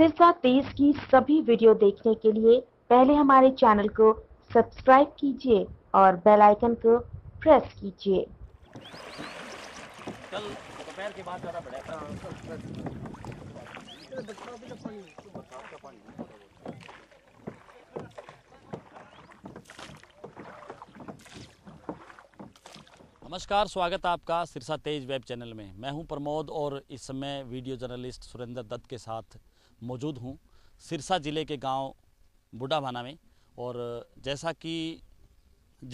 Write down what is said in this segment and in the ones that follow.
सिरसा तेज की सभी वीडियो देखने के लिए पहले हमारे चैनल को सब्सक्राइब कीजिए और बेल आइकन को प्रेस कीजिए हाँ, नमस्कार स्वागत आपका सिरसा तेज वेब चैनल में मैं हूं प्रमोद और इस समय वीडियो जर्नलिस्ट सुरेंद्र दत्त के साथ मौजूद हूँ सिरसा ज़िले के गांव भाना में और जैसा कि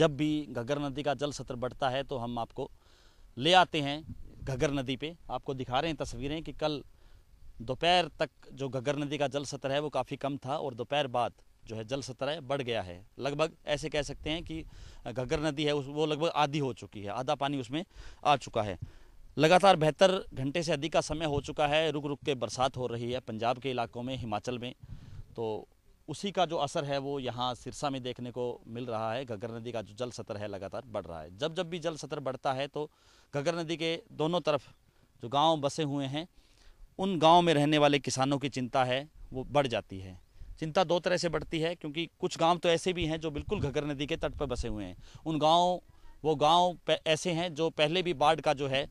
जब भी घग्गर नदी का जल सत्र बढ़ता है तो हम आपको ले आते हैं घग्गर नदी पे आपको दिखा रहे हैं तस्वीरें कि कल दोपहर तक जो घग्गर नदी का जल सत्र है वो काफ़ी कम था और दोपहर बाद जो है जल सत्र है बढ़ गया है लगभग ऐसे कह सकते हैं कि घग्गर नदी है वो लगभग आधी हो चुकी है आधा पानी उसमें आ चुका है लगातार बेहतर घंटे से अधिक का समय हो चुका है रुक रुक के बरसात हो रही है पंजाब के इलाकों में हिमाचल में तो उसी का जो असर है वो यहाँ सिरसा में देखने को मिल रहा है घग्गर नदी का जो जल सतर है लगातार बढ़ रहा है जब जब भी जल सतर बढ़ता है तो घग्गर नदी के दोनों तरफ जो गांव बसे हुए हैं उन गांव में रहने वाले किसानों की चिंता है वो बढ़ जाती है चिंता दो तरह से बढ़ती है क्योंकि कुछ गांव तो ऐसे भी हैं जो बिल्कुल घग्गर नदी के तट पर बसे हुए हैं उन गाँव वो गांव ऐसे हैं जो पहले भी बाढ़ का जो है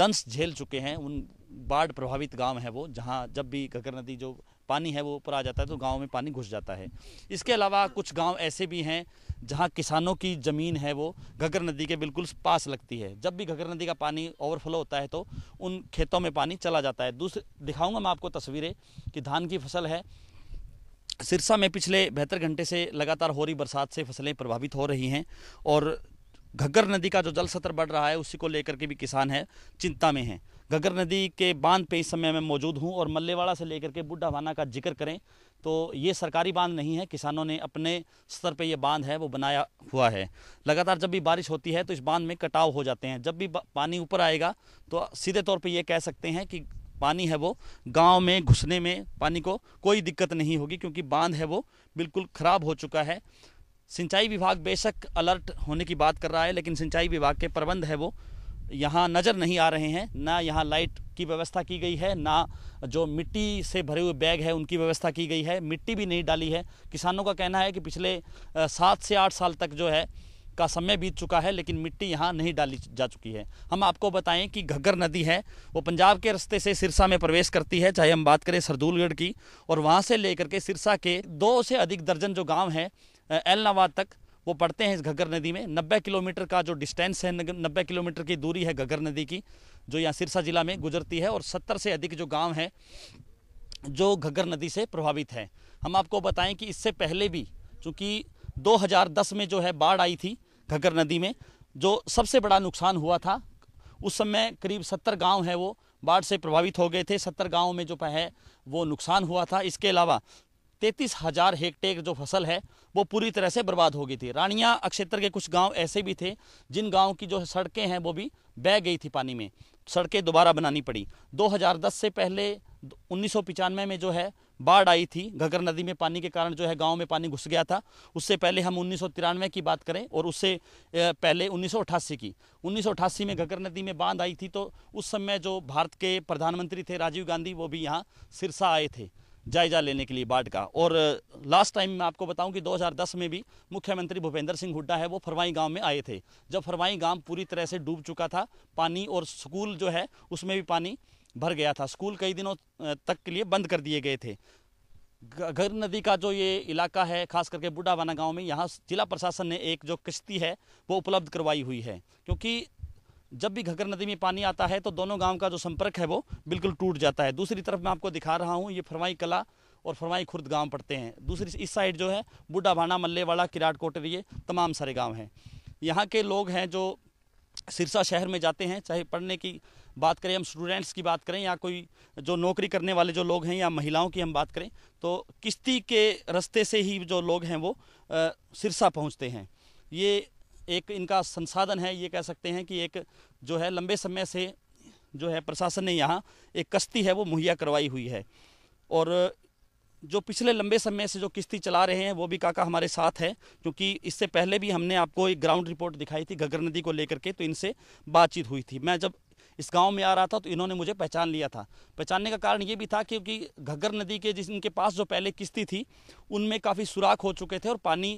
दंश झेल चुके हैं उन बाढ़ प्रभावित गांव है वो जहां जब भी घगर नदी जो पानी है वो ऊपर आ जाता है तो गांव में पानी घुस जाता है इसके अलावा कुछ गांव ऐसे भी हैं जहां किसानों की ज़मीन है वो घगर नदी के बिल्कुल पास लगती है जब भी घगर नदी का पानी ओवरफ्लो होता है तो उन खेतों में पानी चला जाता है दूसरे दिखाऊंगा मैं आपको तस्वीरें कि धान की फसल है सिरसा में पिछले बेहतर घंटे से लगातार हो रही बरसात से फसलें प्रभावित हो रही हैं और घग्गर नदी का जो जल स्तर बढ़ रहा है उसी को लेकर के भी किसान है चिंता में हैं घग्गर नदी के बांध पे इस समय मैं मौजूद हूँ और मल्लेवाड़ा से लेकर के बुढ़ावाना का जिक्र करें तो ये सरकारी बांध नहीं है किसानों ने अपने स्तर पे ये बांध है वो बनाया हुआ है लगातार जब भी बारिश होती है तो इस बांध में कटाव हो जाते हैं जब भी पानी ऊपर आएगा तो सीधे तौर पर ये कह सकते हैं कि पानी है वो गांव में घुसने में पानी को कोई दिक्कत नहीं होगी क्योंकि बांध है वो बिल्कुल ख़राब हो चुका है सिंचाई विभाग बेशक अलर्ट होने की बात कर रहा है लेकिन सिंचाई विभाग के प्रबंध है वो यहाँ नज़र नहीं आ रहे हैं ना यहाँ लाइट की व्यवस्था की गई है ना जो मिट्टी से भरे हुए बैग है उनकी व्यवस्था की गई है मिट्टी भी नहीं डाली है किसानों का कहना है कि पिछले सात से आठ साल तक जो है का समय बीत चुका है लेकिन मिट्टी यहाँ नहीं डाली जा चुकी है हम आपको बताएं कि घग्गर नदी है वो पंजाब के रास्ते से सिरसा में प्रवेश करती है चाहे हम बात करें सरदूलगढ़ की और वहाँ से लेकर के सिरसा के दो से अधिक दर्जन जो गांव हैं एल नवाद तक वो पड़ते हैं इस घग्गर नदी में 90 किलोमीटर का जो डिस्टेंस है 90 किलोमीटर की दूरी है घग्गर नदी की जो यहाँ सिरसा जिला में गुजरती है और 70 से अधिक जो गांव हैं जो घग्गर नदी से प्रभावित हैं हम आपको बताएं कि इससे पहले भी चूँकि 2010 में जो है बाढ़ आई थी घग्गर नदी में जो सबसे बड़ा नुकसान हुआ था उस समय करीब सत्तर गाँव है वो बाढ़ से प्रभावित हो गए थे सत्तर गाँव में जो है वो नुकसान हुआ था इसके अलावा तैतीस हजार हेक्टेयर जो फसल है वो पूरी तरह से बर्बाद हो गई थी रानिया क्षेत्र के कुछ गांव ऐसे भी थे जिन गांव की जो सड़कें हैं वो भी बह गई थी पानी में सड़कें दोबारा बनानी पड़ी 2010 से पहले उन्नीस में जो है बाढ़ आई थी घगर नदी में पानी के कारण जो है गांव में पानी घुस गया था उससे पहले हम उन्नीस की बात करें और उससे पहले उन्नीस की उन्नीस में घगर नदी में बांध आई थी तो उस समय जो भारत के प्रधानमंत्री थे राजीव गांधी वो भी यहाँ सिरसा आए थे जायजा लेने के लिए बाढ़ का और लास्ट टाइम मैं आपको बताऊं कि 2010 में भी मुख्यमंत्री भूपेंद्र सिंह हुड्डा है वो फरवाई गांव में आए थे जब फरवाई गांव पूरी तरह से डूब चुका था पानी और स्कूल जो है उसमें भी पानी भर गया था स्कूल कई दिनों तक के लिए बंद कर दिए गए थे घर नदी का जो ये इलाका है खास करके बुढ़ावाना गांव में यहाँ जिला प्रशासन ने एक जो किश्ती है वो उपलब्ध करवाई हुई है क्योंकि जब भी घगर नदी में पानी आता है तो दोनों गांव का जो संपर्क है वो बिल्कुल टूट जाता है दूसरी तरफ मैं आपको दिखा रहा हूँ ये फरमाई कला और फरमाई खुर्द गांव पड़ते हैं दूसरी इस साइड जो है बूढ़ा भाना मल्लेवाड़ा किराट कोटर ये तमाम सारे गाँव हैं यहाँ के लोग हैं जो सिरसा शहर में जाते हैं चाहे पढ़ने की बात करें हम स्टूडेंट्स की बात करें या कोई जो नौकरी करने वाले जो लोग हैं या महिलाओं की हम बात करें तो किश्ती के रास्ते से ही जो लोग हैं वो सिरसा पहुँचते हैं ये एक इनका संसाधन है ये कह सकते हैं कि एक जो है लंबे समय से जो है प्रशासन ने यहाँ एक कश्ती है वो मुहैया करवाई हुई है और जो पिछले लंबे समय से जो किश्ती चला रहे हैं वो भी काका हमारे साथ है क्योंकि इससे पहले भी हमने आपको एक ग्राउंड रिपोर्ट दिखाई थी घग्गर नदी को लेकर के तो इनसे बातचीत हुई थी मैं जब इस गांव में आ रहा था तो इन्होंने मुझे पहचान लिया था पहचानने का कारण ये भी था क्योंकि घग्गर नदी के जिस इनके पास जो पहले किस्ती थी उनमें काफ़ी सुराख हो चुके थे और पानी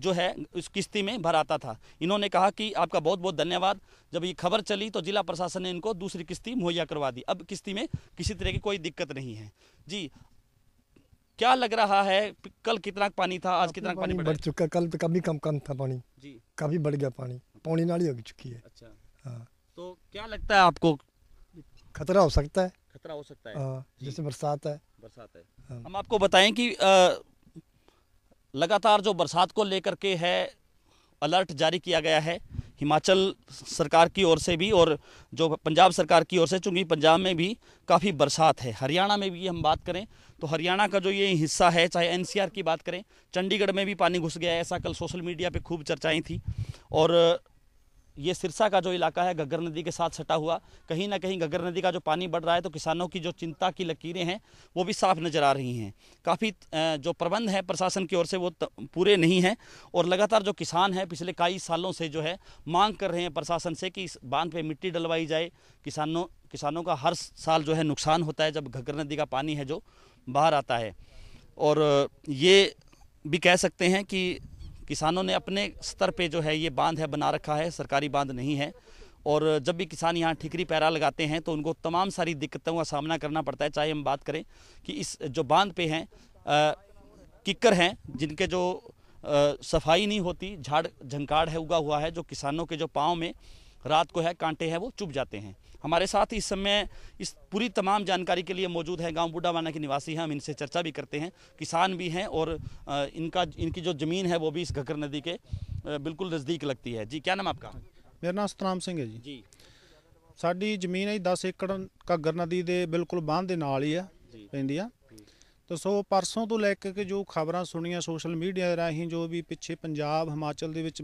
जो है उस किस्ती में भराता था इन्होंने कहा कि आपका बहुत बहुत धन्यवाद जब ये खबर चली तो जिला प्रशासन ने इनको दूसरी किस्ती मुहैया करवा दी अब किस्ती में किसी तरह की कोई दिक्कत नहीं है जी क्या लग रहा है कल कितना पानी था आज कितना पानी, बढ़ चुका कल तो कभी कम कम था पानी जी कभी बढ़ गया पानी पानी नाली हो चुकी है अच्छा हाँ तो क्या लगता है आपको खतरा हो सकता है खतरा हो सकता है हाँ, जैसे बरसात है बरसात है हाँ। हम आपको बताएं कि लगातार जो बरसात को लेकर के है अलर्ट जारी किया गया है हिमाचल सरकार की ओर से भी और जो पंजाब सरकार की ओर से चूँकि पंजाब में भी काफ़ी बरसात है हरियाणा में भी हम बात करें तो हरियाणा का जो ये हिस्सा है चाहे एनसीआर की बात करें चंडीगढ़ में भी पानी घुस गया है ऐसा कल सोशल मीडिया पे खूब चर्चाएं थी और ये सिरसा का जो इलाका है गग्गर नदी के साथ सटा हुआ कहीं ना कहीं गग्गर नदी का जो पानी बढ़ रहा है तो किसानों की जो चिंता की लकीरें हैं वो भी साफ नज़र आ रही हैं काफ़ी जो प्रबंध है प्रशासन की ओर से वो पूरे नहीं हैं और लगातार जो किसान हैं पिछले कई सालों से जो है मांग कर रहे हैं प्रशासन से कि इस बांध पर मिट्टी डलवाई जाए किसानों किसानों का हर साल जो है नुकसान होता है जब घग्गर नदी का पानी है जो बाहर आता है और ये भी कह सकते हैं कि किसानों ने अपने स्तर पे जो है ये बांध है बना रखा है सरकारी बांध नहीं है और जब भी किसान यहाँ ठिकरी पैरा लगाते हैं तो उनको तमाम सारी दिक्कतों का सामना करना पड़ता है चाहे हम बात करें कि इस जो बांध पे हैं किक्कर हैं जिनके जो आ, सफाई नहीं होती झाड़ झंकाड़ है उगा हुआ है जो किसानों के जो पाँव में रात को है कांटे हैं वो चुप जाते हैं हमारे साथ इस समय इस पूरी तमाम जानकारी के लिए मौजूद है गांव बुढ़ावाना के निवासी हैं हम इनसे चर्चा भी करते हैं किसान भी हैं और इनका इनकी जो ज़मीन है वो भी इस घग्गर नदी के बिल्कुल नज़दीक लगती है जी क्या नाम आपका मेरा नाम सतनाम सिंह है जी जी साड़ी जमीन है दस एकड़ घग्गर नदी के बिल्कुल बांध के नाल ही है ਪੈਂਦੀ है तो सो परसों तो लैके ਕੇ ਜੋ ਖਬਰਾਂ ਸੁਣੀਆਂ ਸੋਸ਼ਲ ਮੀਡੀਆ ਰਾਹੀਂ ਜੋ ਵੀ ਪਿੱਛੇ ਪੰਜਾਬ ਹਿਮਾਚਲ ਦੇ ਵਿੱਚ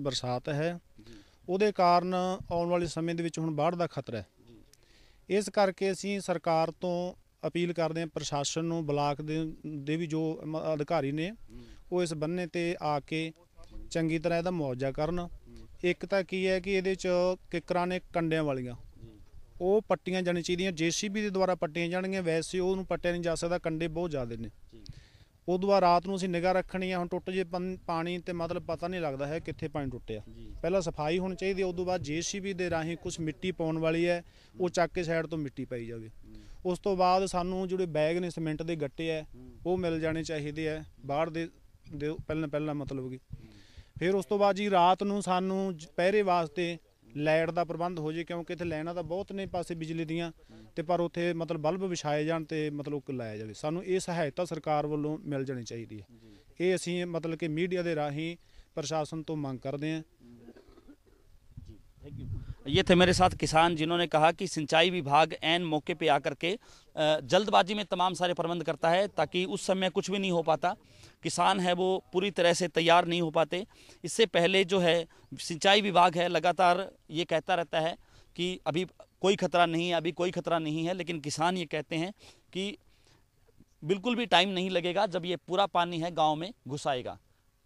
ਉਹਦੇ ਕਾਰਨ ਆਉਣ ਵਾਲੇ ਸਮੇਂ ਦੇ ਵਿੱਚ ਹੁਣ ਬਾੜ ਦਾ ਖਤਰਾ ਹੈ ਇਸ ਕਰਕੇ ਅਸੀਂ ਸਰਕਾਰ ਤੋਂ ਅਪੀਲ ਕਰਦੇ ਹਾਂ ਪ੍ਰਸ਼ਾਸਨ ਨੂੰ ਬਲਾਕ ਦੇ ਦੇ ਵੀ ਜੋ ਅਧਿਕਾਰੀ ਨੇ ਉਹ ਇਸ ਬੰਨੇ ਤੇ ਆ ਕੇ ਚੰਗੀ ਤਰ੍ਹਾਂ ਇਹਦਾ ਮੁਆਵਜ਼ਾ ਕਰਨ ਇੱਕ ਤਾਂ ਕੀ ਹੈ ਕਿ ਇਹਦੇ ਚ ਕਿਕਰਾਂ ਨੇ ਕੰਡਿਆਂ ਵਾਲੀਆਂ ਉਹ ਪੱਟੀਆਂ ਜਾਣੀ ਚਾਹੀਦੀਆਂ ਜੀਸੀਬੀ ਦੇ ਦੁਆਰਾ ਪੱਟੀਆਂ ਜਾਣਗੀਆਂ ਵੈਸੇ ਉਹ ਨੂੰ ਪੱਟਿਆ ਨਹੀਂ ਜਾ ਸਕਦਾ ਕੰਡੇ ਬਹੁਤ ਜ਼ਿਆਦਾ ਨੇ ਉਦੋਂ ਬਾਅਦ ਰਾਤ ਨੂੰ ਅਸੀਂ ਨਿਗਾ ਰੱਖਣੀ ਆ ਹੁਣ ਟੁੱਟ ਜੇ ਪਾਣੀ ਤੇ ਮਤਲਬ ਪਤਾ ਨਹੀਂ ਲੱਗਦਾ ਹੈ ਕਿੱਥੇ ਪਾਣੀ ਟੁੱਟਿਆ ਪਹਿਲਾਂ ਸਫਾਈ ਹੋਣੀ ਚਾਹੀਦੀ ਉਦੋਂ ਬਾਅਦ ਜੀਸੀਬੀ ਦੇ ਰਾਹੀਂ ਕੁਝ ਮਿੱਟੀ ਪਾਉਣ ਵਾਲੀ ਹੈ ਉਹ ਚੱਕ ਕੇ ਸਾਈਡ ਤੋਂ ਮਿੱਟੀ ਪਾਈ ਜਾਵੇ ਉਸ ਤੋਂ ਬਾਅਦ ਸਾਨੂੰ ਜਿਹੜੇ ਬੈਗ ਨੇ ਸਿਮੈਂਟ ਦੇ ਗੱਟੇ ਆ ਉਹ ਮਿਲ ਜਾਣੇ ਚਾਹੀਦੇ ਆ ਬਾਹਰ ਦੇ ਪਹਿਲਾਂ ਪਹਿਲਾਂ ਮਤਲਬ ਕਿ ਫਿਰ ਉਸ ਤੋਂ ਬਾਅਦ ਜੀ ਰਾਤ ਨੂੰ ਸਾਨੂੰ ਪਹਿਰੇ ਵਾਸਤੇ ਲਾਈਟ ਦਾ ਪ੍ਰਬੰਧ ਹੋ ਜੇ ਕਿਉਂਕਿ ਇੱਥੇ ਲੈਣਾ ਤਾਂ ਬਹੁਤ ਨੇ ਪਾਸੇ ਬਿਜਲੀ ਦੀਆਂ ਤੇ ਪਰ ਉੱਥੇ ਮਤਲਬ ਬਲਬ ਵਿਛਾਏ ਜਾਣ ਤੇ ਮਤਲਬ ਉਹ ਲਾਇਆ ਜਾਵੇ ਸਾਨੂੰ ਇਹ ਸਹਾਇਤਾ ਸਰਕਾਰ ਵੱਲੋਂ ਮਿਲ ਜਾਣੀ ਚਾਹੀਦੀ ਹੈ ਇਹ ਅਸੀਂ ਮਤਲਬ ਕਿ ਮੀਡੀਆ ਦੇ ਰਾਹੀਂ ਪ੍ਰਸ਼ਾਸਨ ਤੋਂ ਮੰਗ ਕਰਦੇ ਹਾਂ ये थे मेरे साथ किसान जिन्होंने कहा कि सिंचाई विभाग एन मौके पे आकर के जल्दबाजी में तमाम सारे प्रबंध करता है ताकि उस समय कुछ भी नहीं हो पाता किसान है वो पूरी तरह से तैयार नहीं हो पाते इससे पहले जो है सिंचाई विभाग है लगातार ये कहता रहता है कि अभी कोई खतरा नहीं है अभी कोई खतरा नहीं है लेकिन किसान ये कहते हैं कि बिल्कुल भी टाइम नहीं लगेगा जब ये पूरा पानी है गाँव में घुसाएगा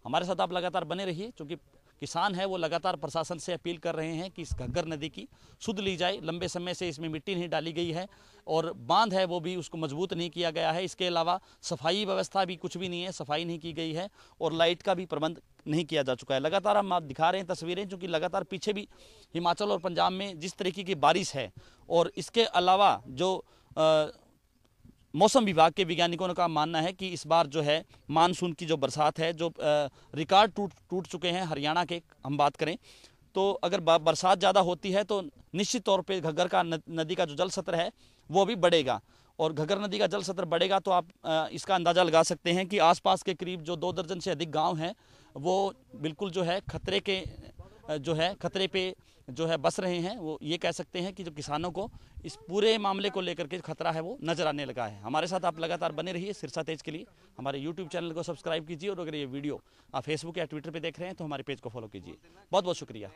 हमारे साथ आप लगातार बने रहिए क्योंकि किसान है वो लगातार प्रशासन से अपील कर रहे हैं कि इस घग्गर नदी की सुध ली जाए लंबे समय से इसमें मिट्टी नहीं डाली गई है और बांध है वो भी उसको मजबूत नहीं किया गया है इसके अलावा सफाई व्यवस्था भी कुछ भी नहीं है सफाई नहीं की गई है और लाइट का भी प्रबंध नहीं किया जा चुका है लगातार हम आप दिखा रहे हैं तस्वीरें चूँकि लगातार पीछे भी हिमाचल और पंजाब में जिस तरीके की बारिश है और इसके अलावा जो आ, मौसम विभाग के वैज्ञानिकों का मानना है कि इस बार जो है मानसून की जो बरसात है जो रिकॉर्ड टूट टूट चुके हैं हरियाणा के हम बात करें तो अगर बरसात ज़्यादा होती है तो निश्चित तौर पे घग्गर का नदी का जो जल सत्र है वो भी बढ़ेगा और घग्गर नदी का जल सत्र बढ़ेगा तो आप इसका अंदाज़ा लगा सकते हैं कि आसपास के करीब जो दो दर्जन से अधिक गांव हैं वो बिल्कुल जो है खतरे के जो है खतरे पे जो है बस रहे हैं वो ये कह सकते हैं कि जो किसानों को इस पूरे मामले को लेकर के खतरा है वो नजर आने लगा है हमारे साथ आप लगातार बने रहिए सिरसा तेज के लिए हमारे यूट्यूब चैनल को सब्सक्राइब कीजिए और अगर ये वीडियो आप फेसबुक या ट्विटर पर देख रहे हैं तो हमारे पेज को फॉलो कीजिए बहुत बहुत शुक्रिया